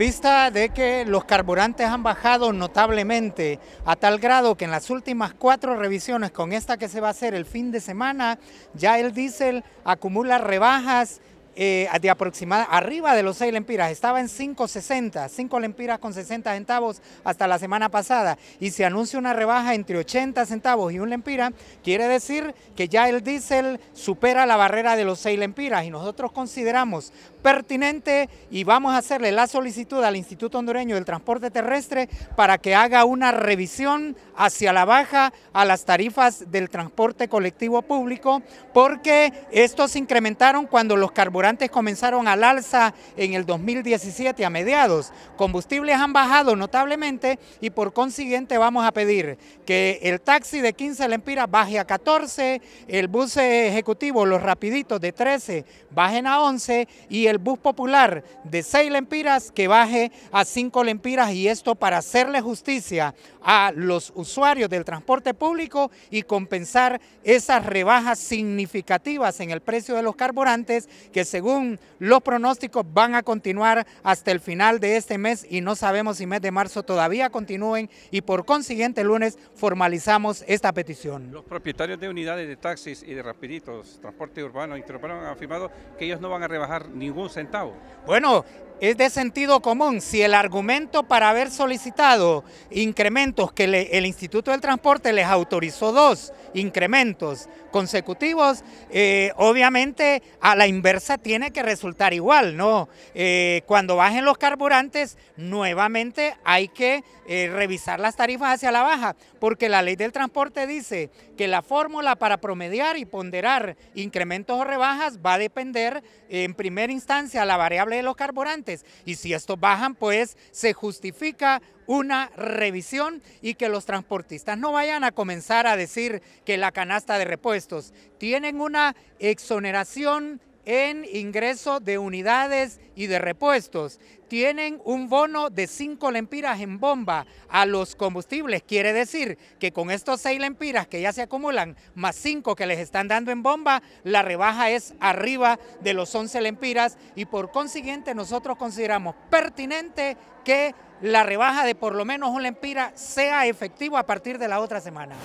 vista de que los carburantes han bajado notablemente, a tal grado que en las últimas cuatro revisiones, con esta que se va a hacer el fin de semana, ya el diésel acumula rebajas eh, de aproximada, arriba de los 6 lempiras, estaba en 5.60, 5 lempiras con 60 centavos hasta la semana pasada y se anuncia una rebaja entre 80 centavos y un lempira, quiere decir que ya el diésel supera la barrera de los 6 lempiras y nosotros consideramos pertinente y vamos a hacerle la solicitud al Instituto Hondureño del Transporte Terrestre para que haga una revisión hacia la baja a las tarifas del transporte colectivo público porque estos incrementaron cuando los carburantes antes comenzaron al alza en el 2017 a mediados. Combustibles han bajado notablemente y por consiguiente vamos a pedir que el taxi de 15 lempiras baje a 14, el bus ejecutivo, los rapiditos de 13 bajen a 11 y el bus popular de 6 lempiras que baje a 5 lempiras y esto para hacerle justicia a los usuarios del transporte público y compensar esas rebajas significativas en el precio de los carburantes que según los pronósticos van a continuar hasta el final de este mes y no sabemos si mes de marzo todavía continúen y por consiguiente lunes formalizamos esta petición. Los propietarios de unidades de taxis y de rapiditos, transporte urbano, interurbano han afirmado que ellos no van a rebajar ningún centavo. Bueno, es de sentido común, si el argumento para haber solicitado incrementos que el Instituto del Transporte les autorizó dos incrementos consecutivos, eh, obviamente a la inversa tiene que resultar igual, ¿no? Eh, cuando bajen los carburantes, nuevamente hay que eh, revisar las tarifas hacia la baja, porque la ley del transporte dice que la fórmula para promediar y ponderar incrementos o rebajas va a depender en primera instancia la variable de los carburantes y si estos bajan, pues se justifica una revisión y que los transportistas no vayan a comenzar a decir que la canasta de repuestos tienen una exoneración en ingreso de unidades y de repuestos. Tienen un bono de 5 lempiras en bomba a los combustibles. Quiere decir que con estos 6 lempiras que ya se acumulan, más 5 que les están dando en bomba, la rebaja es arriba de los 11 lempiras y por consiguiente nosotros consideramos pertinente que la rebaja de por lo menos un lempira sea efectiva a partir de la otra semana.